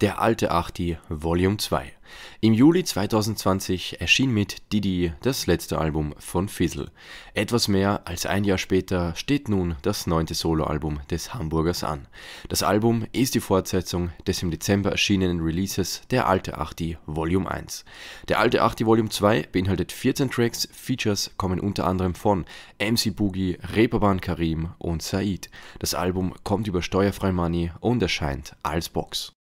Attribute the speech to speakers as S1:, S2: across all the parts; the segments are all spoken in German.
S1: Der alte Achti Volume 2. Im Juli 2020 erschien mit Didi das letzte Album von Fizzle. Etwas mehr als ein Jahr später steht nun das neunte Soloalbum des Hamburgers an. Das Album ist die Fortsetzung des im Dezember erschienenen Releases Der alte Achti Volume 1. Der alte Achti Volume 2 beinhaltet 14 Tracks, Features kommen unter anderem von MC Boogie, Reeperbahn Karim und Said. Das Album kommt über Steuerfrei Money und erscheint als Box.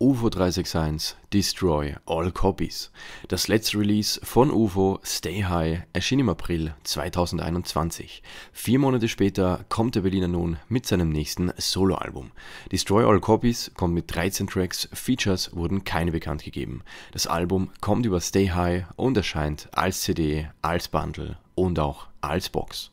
S1: UFO 361 Destroy All Copies. Das letzte Release von UFO Stay High erschien im April 2021. Vier Monate später kommt der Berliner nun mit seinem nächsten Soloalbum. Destroy All Copies kommt mit 13 Tracks, Features wurden keine bekannt gegeben. Das Album kommt über Stay High und erscheint als CD, als Bundle und auch als Box.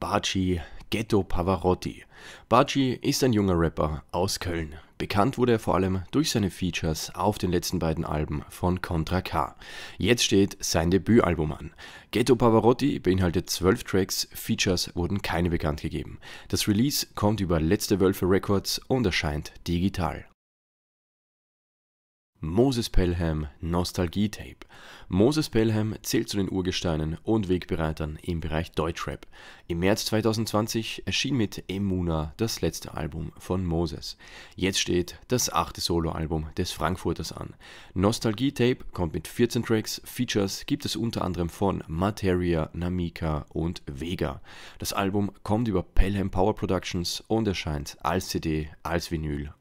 S1: Baci Ghetto Pavarotti. Baci ist ein junger Rapper aus Köln. Bekannt wurde er vor allem durch seine Features auf den letzten beiden Alben von Contra K. Jetzt steht sein Debütalbum an. Ghetto Pavarotti beinhaltet zwölf Tracks, Features wurden keine bekannt gegeben. Das Release kommt über Letzte Wölfe Records und erscheint digital. Moses Pelham Nostalgie-Tape. Moses Pelham zählt zu den Urgesteinen und Wegbereitern im Bereich Deutschrap. Im März 2020 erschien mit Emuna das letzte Album von Moses. Jetzt steht das achte Soloalbum des Frankfurters an. Nostalgie-Tape kommt mit 14 Tracks, Features gibt es unter anderem von Materia, Namika und Vega. Das Album kommt über Pelham Power Productions und erscheint als CD, als Vinyl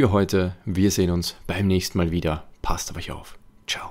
S1: für heute. Wir sehen uns beim nächsten Mal wieder. Passt auf euch auf. Ciao.